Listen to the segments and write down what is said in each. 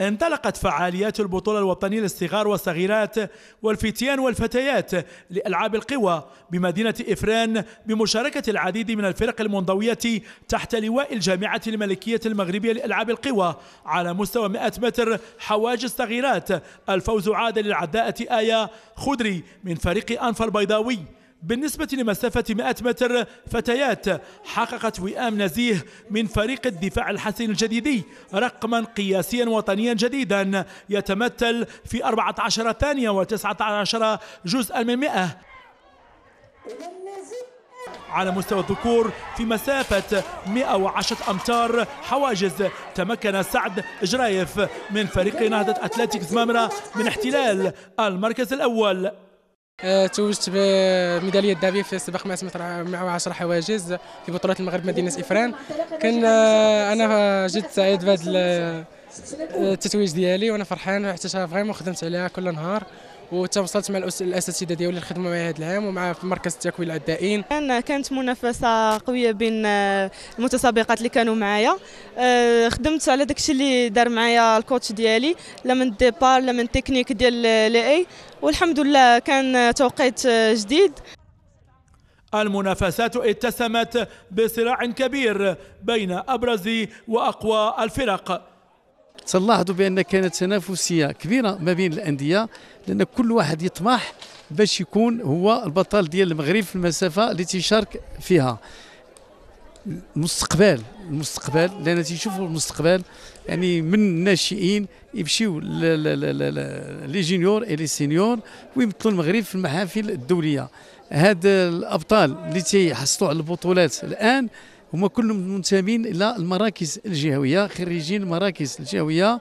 انطلقت فعاليات البطولة الوطنية للصغار والصغيرات والفتيان والفتيات لألعاب القوى بمدينة إفران بمشاركة العديد من الفرق المنضوية تحت لواء الجامعة الملكية المغربية لألعاب القوى على مستوى 100 متر حواجز صغيرات الفوز عاد للعداءة آية خدري من فريق أنفا البيضاوي بالنسبة لمسافة 100 متر فتيات حققت وئام نزيه من فريق الدفاع الحسين الجديدي رقما قياسيا وطنيا جديدا يتمثل في 14 ثانية و19 جزءا من 100 على مستوى الذكور في مسافة 110 أمتار حواجز تمكن سعد جرايف من فريق نهضة أتلتيك زمامرة من احتلال المركز الأول آه، توجت بميداليه الذهبيه في سباق 100 متر مع 10 حواجز في بطوله المغرب مدينه افران كان آه، انا جد سعيد بهذا آه، التتويج ديالي وانا فرحان حتى فريمون خدمت عليها كل نهار وتواصلت مع الاساتذه ديالي اللي خدموا معايا هذا العام ومع مركز التكوين العدائين كان كانت منافسه قويه بين آه، المتسابقات اللي كانوا معايا آه، خدمت على داكشي اللي دار معايا الكوتش ديالي لا من الديبار لا من التكنيك ديال لي اي والحمد لله كان توقيت آه، جديد المنافسات اتسمت بصراع كبير بين ابرز واقوى الفرق تلاحظوا بان كانت تنافسيه كبيره ما بين الانديه لان كل واحد يطمح باش يكون هو البطل ديال المغرب في المسافه اللي تيشارك فيها المستقبل المستقبل لان تيشوفوا المستقبل يعني من الناشئين يمشيو لي جونيور اي لي سينيور ويمثلوا المغرب في المحافل الدوليه هاد الابطال اللي تيحصلوا على البطولات الان هما كلهم منتمين الى المراكز الجهويه خريجين المراكز الجهويه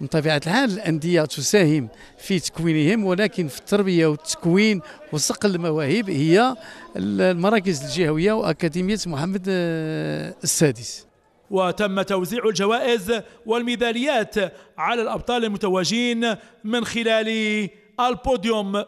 من طبيعه الحال الانديه تساهم في تكوينهم ولكن في التربيه والتكوين وصقل المواهب هي المراكز الجهويه واكاديميه محمد آه، السادس وتم توزيع الجوائز والميداليات على الابطال المتوجين من خلال البوديوم